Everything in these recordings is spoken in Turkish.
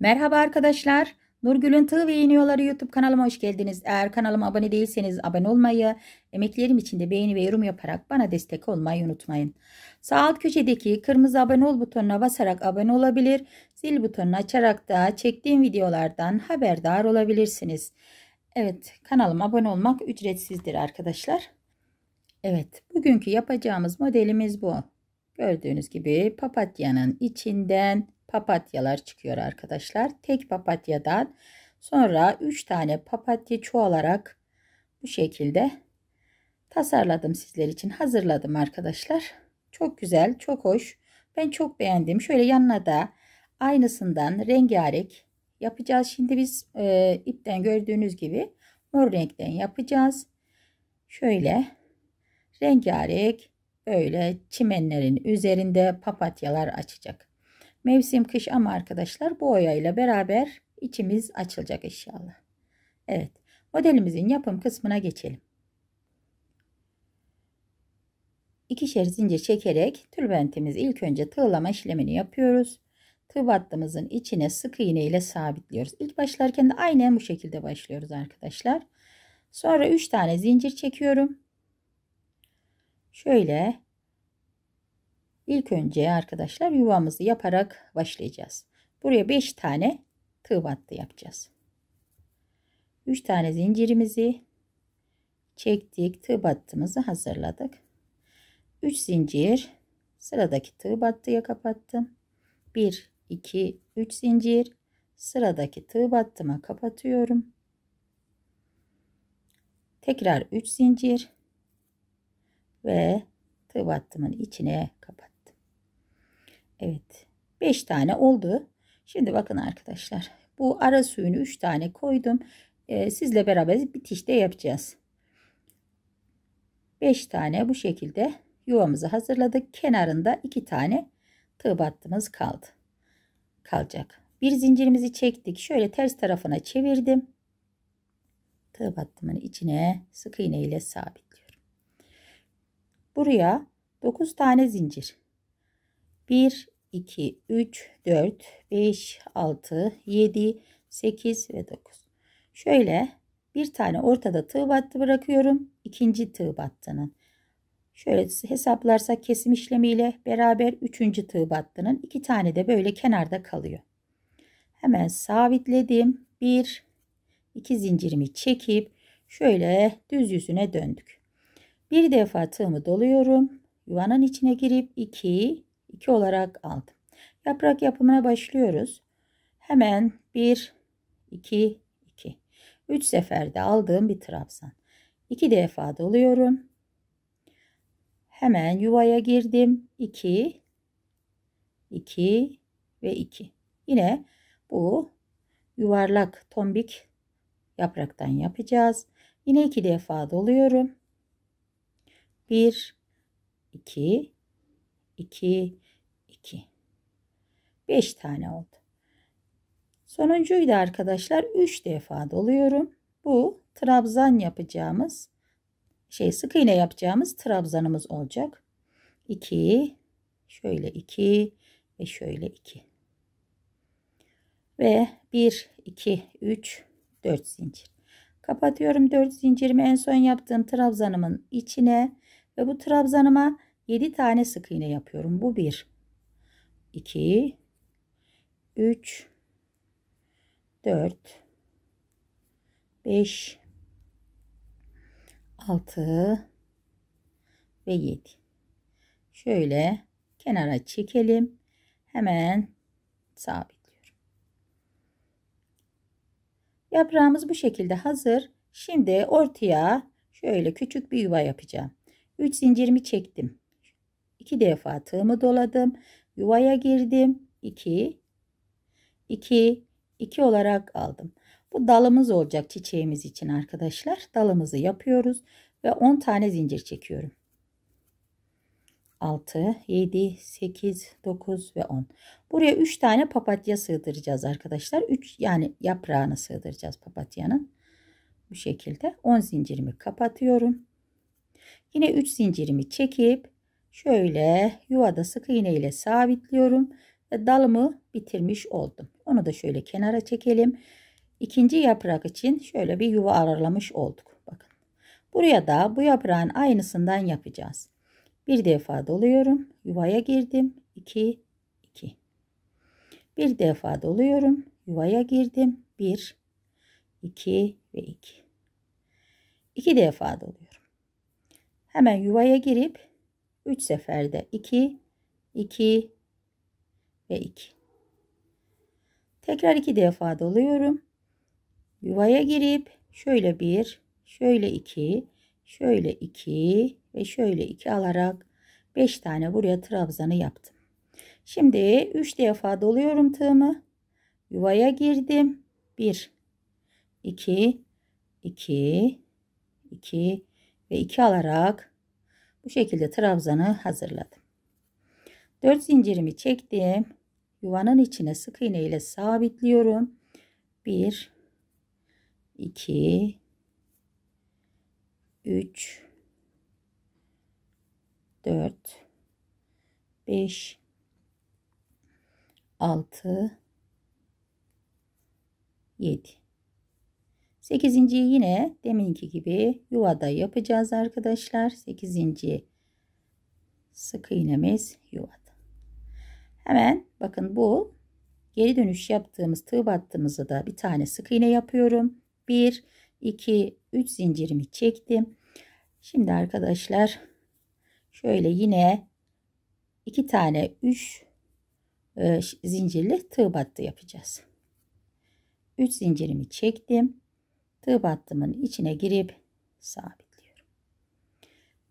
Merhaba arkadaşlar. Nurgül'ün Tığ ve Yeniyorları YouTube kanalıma hoş geldiniz. Eğer kanalıma abone değilseniz abone olmayı, emeklerim için de beğeni ve yorum yaparak bana destek olmayı unutmayın. Sağ alt köşedeki kırmızı abone ol butonuna basarak abone olabilir, zil butonunu açarak da çektiğim videolardan haberdar olabilirsiniz. Evet kanalıma abone olmak ücretsizdir arkadaşlar. Evet bugünkü yapacağımız modelimiz bu. Gördüğünüz gibi papatyanın içinden papatyalar çıkıyor arkadaşlar. Tek papatyadan sonra 3 tane papatya çoğalarak bu şekilde tasarladım sizler için. Hazırladım arkadaşlar. Çok güzel, çok hoş. Ben çok beğendim. Şöyle yanına da aynısından rengarenk yapacağız. Şimdi biz e, ipten gördüğünüz gibi mor renkten yapacağız. Şöyle rengarenk böyle çimenlerin üzerinde papatyalar açacak. Mevsim kış ama arkadaşlar bu oyayla beraber içimiz açılacak inşallah. Evet modelimizin yapım kısmına geçelim. İkişer zincir çekerek tülbentimiz ilk önce tığlama işlemini yapıyoruz. Tığ battığımızın içine sık iğne ile sabitliyoruz. İlk başlarken de aynen bu şekilde başlıyoruz arkadaşlar. Sonra 3 tane zincir çekiyorum. Şöyle İlk önce arkadaşlar yuvamızı yaparak başlayacağız. Buraya 5 tane tığ battı yapacağız. 3 tane zincirimizi çektik. Tığ battımızı hazırladık. 3 zincir sıradaki tığ battıya kapattım. 1 2 3 zincir sıradaki tığ battıma kapatıyorum. Tekrar 3 zincir ve tığ battımın içine kapat. Evet. 5 tane oldu. Şimdi bakın arkadaşlar. Bu ara suyunu 3 tane koydum. Ee, sizle beraber bitişte yapacağız. 5 tane bu şekilde yuvamızı hazırladık. Kenarında 2 tane tığ battığımız kaldı. Kalacak. Bir zincirimizi çektik. Şöyle ters tarafına çevirdim. Tığ battımın içine sık iğne ile sabitliyorum. Buraya 9 tane zincir. 1, 2, 3, 4, 5, 6, 7, 8 ve 9. Şöyle bir tane ortada tığ battı bırakıyorum. ikinci tığ battının. Şöyle hesaplarsak kesim işlemiyle beraber üçüncü tığ battının iki tane de böyle kenarda kalıyor. Hemen sabitledim. Bir, iki zincirimi çekip şöyle düz yüzüne döndük. Bir defa tığımı doluyorum. Yuvanın içine girip iki, 2 olarak aldım. Yaprak yapımına başlıyoruz. Hemen 1, 2, 2. 3 seferde aldığım bir trabzan. 2 defa doluyorum. Hemen yuvaya girdim. 2, 2 ve 2. Yine bu yuvarlak tombik yapraktan yapacağız. Yine 2 defa doluyorum. 1, 2, 2, 2. 5 tane oldu. Sonuncuyu da arkadaşlar 3 defa doluyorum. Bu trabzan yapacağımız şey sık iğne yapacağımız trabzanımız olacak. 2 şöyle 2 ve şöyle 2. Ve 1 2 3 4 zincir. Kapatıyorum 4 zincirimi en son yaptığım trabzanımın içine ve bu trabzanıma 7 tane sık iğne yapıyorum. Bu 1 2 3 4 5 6 ve 7. Şöyle kenara çekelim. Hemen sabitliyorum. Yaprağımız bu şekilde hazır. Şimdi ortaya şöyle küçük bir yuva yapacağım. 3 zincirimi çektim. 2 defa tığımı doladım. Yuvaya girdim. 2 2 2 olarak aldım. Bu dalımız olacak çiçeğimiz için arkadaşlar. Dalımızı yapıyoruz ve 10 tane zincir çekiyorum. 6, 7, 8, 9 ve 10. Buraya 3 tane papatya sığdıracağız arkadaşlar. 3 yani yaprağını sığdıracağız papatyanın. Bu şekilde 10 zincirimi kapatıyorum. Yine 3 zincirimi çekip şöyle yuvada sık iğne ile sabitliyorum ve dalımı bitirmiş oldum. Onu da şöyle kenara çekelim. İkinci yaprak için şöyle bir yuva aralamış olduk. Bakın. Buraya da bu yaprağın aynısından yapacağız. Bir defa doluyorum. Yuvaya girdim. 2 2. Bir defa doluyorum. Yuvaya girdim. 1 2 ve 2. 2 defa doluyorum. Hemen yuvaya girip 3 seferde 2 2 ve 2 tekrar 2 defa doluyorum yuvaya girip şöyle 1 şöyle 2 şöyle 2 ve şöyle 2 alarak 5 tane buraya trabzanı yaptım şimdi 3 defa doluyorum tığımı yuvaya girdim 1 2 2 2 ve 2 alarak bu şekilde trabzanı hazırladım. 4 zincirimi çektim. Yuvanın içine sık iğne ile sabitliyorum. 1 2 3 4 5 6 7 8. yine deminki gibi yuvada yapacağız arkadaşlar. 8. sık iğnemiz yuvada. Hemen bakın bu geri dönüş yaptığımız tığ battığımızı da bir tane sık iğne yapıyorum. 1, 2, 3 zincirimi çektim. Şimdi arkadaşlar şöyle yine iki tane 3 e, zincirli tığ battı yapacağız. 3 zincirimi çektim tığ battımın içine girip sabitliyorum.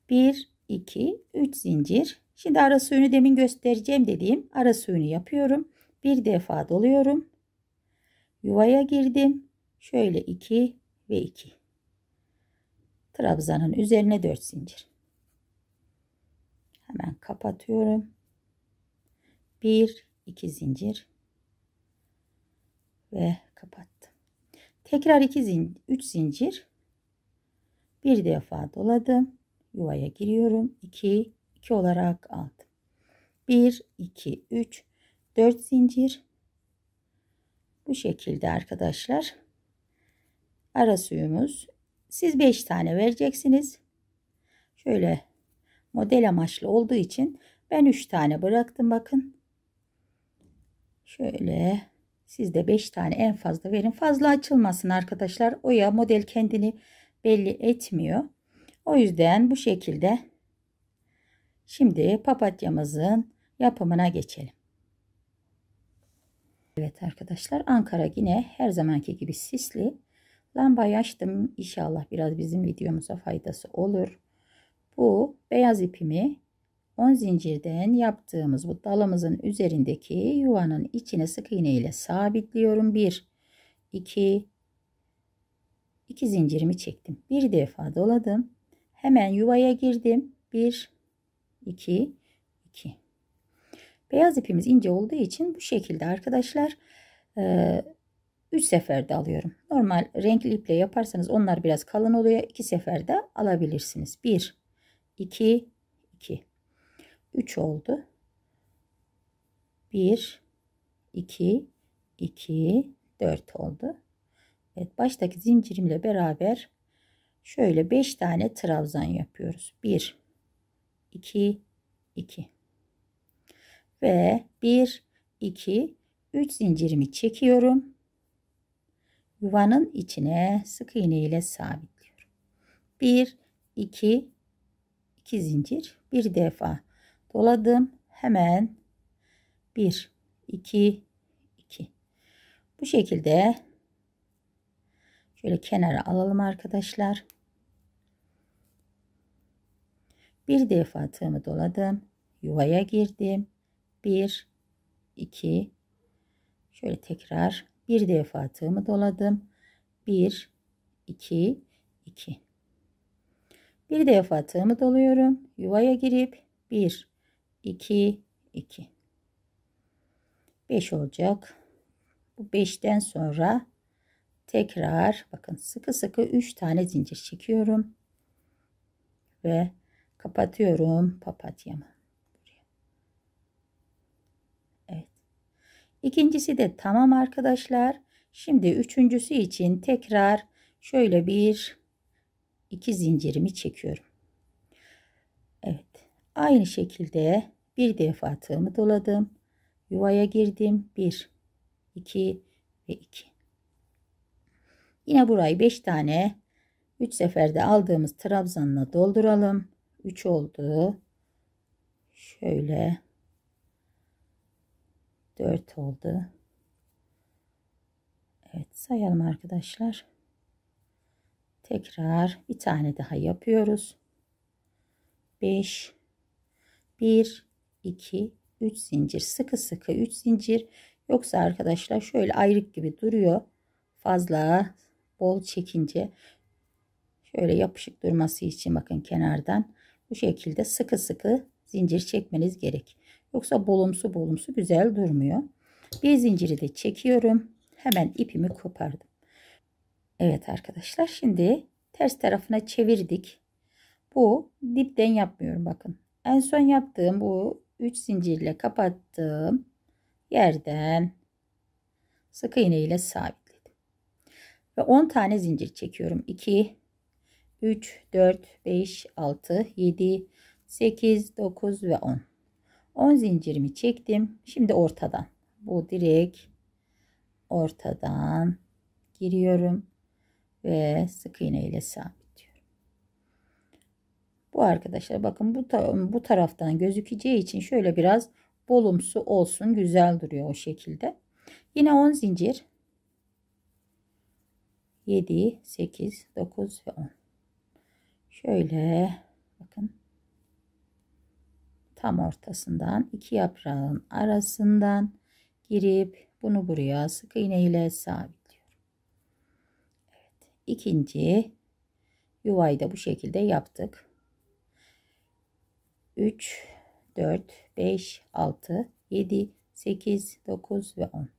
1 2 3 zincir. Şimdi ara suyunu demin göstereceğim dediğim ara suyunu yapıyorum. Bir defa doluyorum. Yuvaya girdim. Şöyle 2 ve 2. Trabzanın üzerine 4 zincir. Hemen kapatıyorum. 1 2 zincir ve kapat. Tekrar 2 zincir, 3 zincir. Bir defa doladım. Yuvaya giriyorum. 2 2 olarak aldım. 1 2 3 4 zincir. Bu şekilde arkadaşlar. Ara suyumuz. Siz 5 tane vereceksiniz. Şöyle model amaçlı olduğu için ben 3 tane bıraktım bakın. Şöyle siz de 5 tane en fazla verin. Fazla açılmasın arkadaşlar. Oya model kendini belli etmiyor. O yüzden bu şekilde şimdi papatyamızın yapımına geçelim. Evet arkadaşlar Ankara yine her zamanki gibi sisli. Lambayı açtım. İnşallah biraz bizim videomuza faydası olur. Bu beyaz ipimi 10 zincirden yaptığımız bu dalımızın üzerindeki yuvanın içine sık iğne ile sabitliyorum. 1 2 2 zincirimi çektim. Bir defa doladım. Hemen yuvaya girdim. 1 2 2 Beyaz ipimiz ince olduğu için bu şekilde arkadaşlar 3 e, seferde alıyorum. Normal renkli iple yaparsanız onlar biraz kalın oluyor. 2 seferde alabilirsiniz. 1 2 2 3 oldu. 1 2 2 4 oldu. Evet baştaki zincirimle beraber şöyle 5 tane trabzan yapıyoruz. 1 2 2 ve 1 2 3 zincirimi çekiyorum. Yuvanın içine sık iğne ile sabitliyorum. 1 2 2 zincir bir defa doladım. Hemen 1, 2, 2. Bu şekilde şöyle kenara alalım arkadaşlar. Bir defa tığımı doladım. Yuvaya girdim. 1, 2, şöyle tekrar bir defa tığımı doladım. 1, 2, 2. Bir defa tığımı doluyorum. Yuvaya girip 1, 2 2 5 olacak. Bu 5'ten sonra tekrar bakın sıkı sıkı 3 tane zincir çekiyorum ve kapatıyorum papatyamı. Evet. ikincisi de tamam arkadaşlar. Şimdi üçüncüsü için tekrar şöyle bir iki zincirimi çekiyorum. Evet. Aynı şekilde bir defa tığımı doladım. Yuvaya girdim. 1, 2 ve 2. Yine burayı 5 tane 3 seferde aldığımız trabzanla dolduralım. 3 oldu. Şöyle 4 oldu. Evet sayalım arkadaşlar. Tekrar bir tane daha yapıyoruz. 5 1 2, 3 zincir. Sıkı sıkı 3 zincir. Yoksa arkadaşlar şöyle ayrık gibi duruyor. Fazla bol çekince şöyle yapışık durması için bakın kenardan bu şekilde sıkı sıkı zincir çekmeniz gerek. Yoksa bolumsu bolumsu güzel durmuyor. Bir zinciri de çekiyorum. Hemen ipimi kopardım. Evet arkadaşlar şimdi ters tarafına çevirdik. Bu dipten yapmıyorum bakın. En son yaptığım bu 3 zincirle kapattığım yerden sık iğne ile sabitledim. Ve 10 tane zincir çekiyorum. 2 3 4 5 6 7 8 9 ve 10. 10 zincirimi çektim. Şimdi ortadan. Bu direkt ortadan giriyorum ve sık iğne ile sabit arkadaşlar bakın bu, ta bu taraftan gözükeceği için şöyle biraz bolumsu olsun güzel duruyor o şekilde. Yine 10 zincir 7 8 9 ve 10 şöyle bakın tam ortasından iki yaprağın arasından girip bunu buraya sık iğne ile sabitliyorum. Evet, ikinci yuvayı da bu şekilde yaptık. 3, 4, 5, 6, 7, 8, 9 ve 10.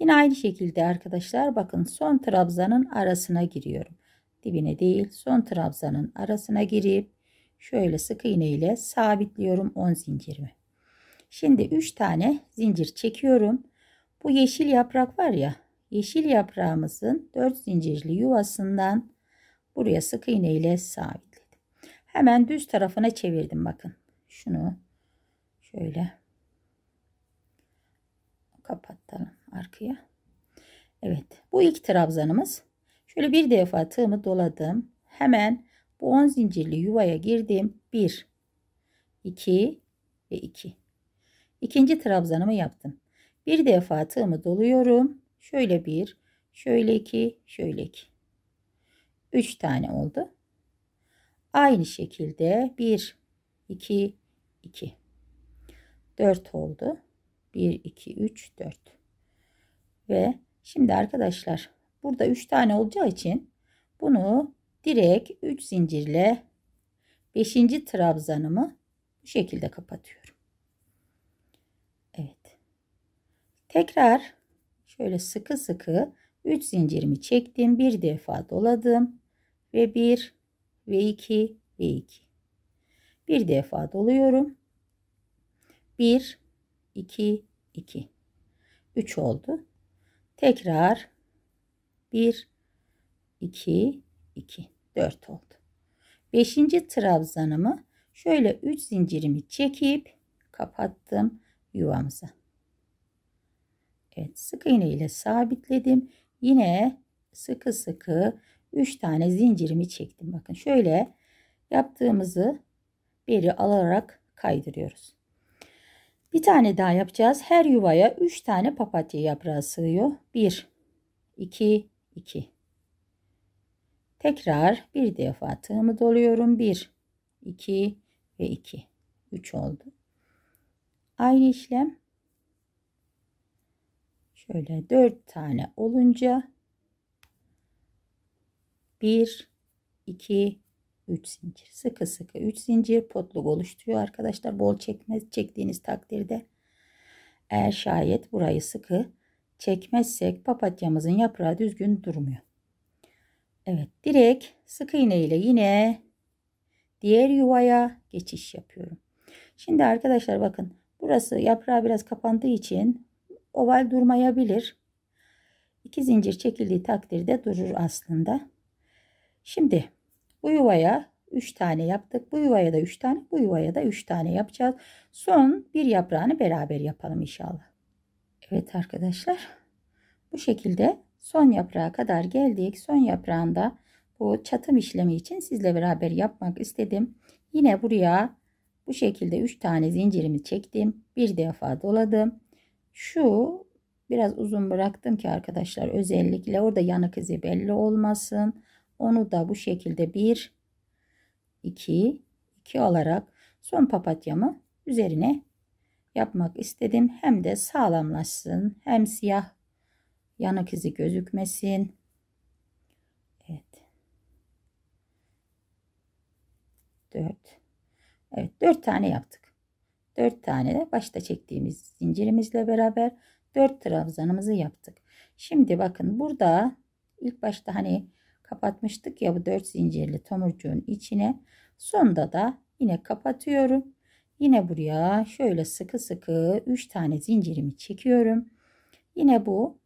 Yine aynı şekilde arkadaşlar bakın son trabzanın arasına giriyorum. Dibine değil son trabzanın arasına girip şöyle sık iğne ile sabitliyorum 10 zincirimi. Şimdi 3 tane zincir çekiyorum. Bu yeşil yaprak var ya yeşil yaprağımızın 4 zincirli yuvasından buraya sık iğne ile sabit. Hemen düz tarafına çevirdim bakın. Şunu şöyle kapatalım arkaya. Evet bu ilk trabzanımız. Şöyle bir defa tığımı doladım. Hemen bu 10 zincirli yuvaya girdim. 1 2 ve 2. İkinci trabzanımı yaptım. Bir defa tığımı doluyorum. Şöyle bir, şöyle iki, şöyle iki. Üç tane oldu. Aynı şekilde 1, 2, 2. 4 oldu. 1, 2, 3, 4. Ve şimdi arkadaşlar burada 3 tane olacağı için bunu direkt 3 zincirle 5. trabzanımı bu şekilde kapatıyorum. Evet. Tekrar şöyle sıkı sıkı 3 zincirimi çektim. Bir defa doladım. Ve 1, v 2 v 2. Bir defa doluyorum. 1 2 2. 3 oldu. Tekrar 1 2 2 4 oldu. 5. trabzanımı şöyle 3 zincirimi çekip kapattım yuvamıza. Evet sık iğne ile sabitledim. Yine sıkı sıkı 3 tane zincirimi çektim. Bakın şöyle yaptığımızı beri alarak kaydırıyoruz. Bir tane daha yapacağız. Her yuvaya 3 tane papatya yaprağı sığıyor. 1 2 2 Tekrar bir defa tığımı doluyorum. 1 2 ve 2 3 oldu. Aynı işlem şöyle 4 tane olunca 1 2 3 zincir sıkı sıkı 3 zincir potluk oluşturuyor arkadaşlar bol çekmez çektiğiniz takdirde eğer şayet burayı sıkı çekmezsek papatyamızın yaprağı düzgün durmuyor. Evet direkt sık iğne ile yine diğer yuvaya geçiş yapıyorum. Şimdi arkadaşlar bakın burası yaprağı biraz kapandığı için oval durmayabilir. İki zincir çekildiği takdirde durur aslında. Şimdi bu yuvaya 3 tane yaptık. Bu yuvaya da 3 tane, bu yuvaya da 3 tane yapacağız. Son bir yaprağını beraber yapalım inşallah. Evet arkadaşlar. Bu şekilde son yaprağa kadar geldik. Son yaprağında bu çatım işlemi için sizle beraber yapmak istedim. Yine buraya bu şekilde 3 tane zincirimi çektim. Bir defa doladım. Şu biraz uzun bıraktım ki arkadaşlar özellikle orada yanık izi belli olmasın. Onu da bu şekilde 1, 2, 2 olarak son papatyamı üzerine yapmak istedim. Hem de sağlamlaşsın. Hem siyah yanık izi gözükmesin. Evet. 4. Evet 4 tane yaptık. 4 tane de başta çektiğimiz zincirimizle beraber 4 trabzanımızı yaptık. Şimdi bakın burada ilk başta hani kapatmıştık ya bu 4 zincirli tomurcuğun içine. Sonda da yine kapatıyorum. Yine buraya şöyle sıkı sıkı 3 tane zincirimi çekiyorum. Yine bu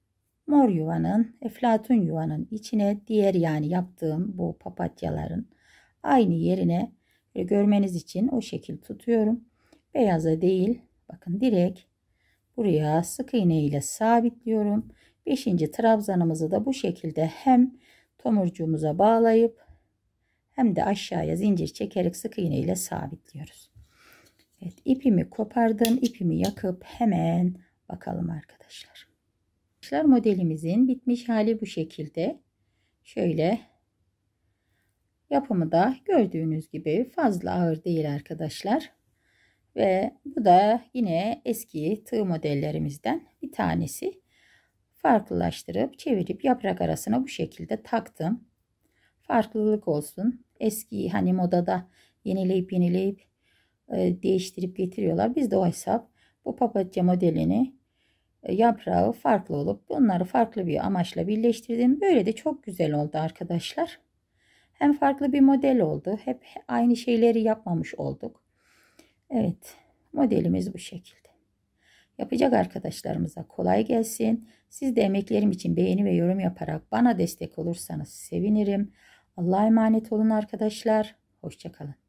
mor yuvanın, eflatun yuvanın içine diğer yani yaptığım bu papatyaların aynı yerine görmeniz için o şekil tutuyorum. Beyaza değil bakın direkt buraya sık iğne ile sabitliyorum. Beşinci trabzanımızı da bu şekilde hem tomurcuğumuza bağlayıp hem de aşağıya zincir çekerek sık iğne ile sabitliyoruz. Evet ipimi kopardım. ipimi yakıp hemen bakalım arkadaşlar. Arkadaşlar modelimizin bitmiş hali bu şekilde. Şöyle yapımı da gördüğünüz gibi fazla ağır değil arkadaşlar. Ve bu da yine eski tığ modellerimizden bir tanesi farklılaştırıp çevirip yaprak arasına bu şekilde taktım. Farklılık olsun. Eski hani modada yenileyip yenileyip e, değiştirip getiriyorlar. Biz de o hesap bu papatya modelini e, yaprağı farklı olup bunları farklı bir amaçla birleştirdim. Böyle de çok güzel oldu arkadaşlar. Hem farklı bir model oldu. Hep aynı şeyleri yapmamış olduk. Evet modelimiz bu şekilde yapacak arkadaşlarımıza kolay gelsin. Siz de emeklerim için beğeni ve yorum yaparak bana destek olursanız sevinirim. Allah'a emanet olun arkadaşlar. Hoşçakalın.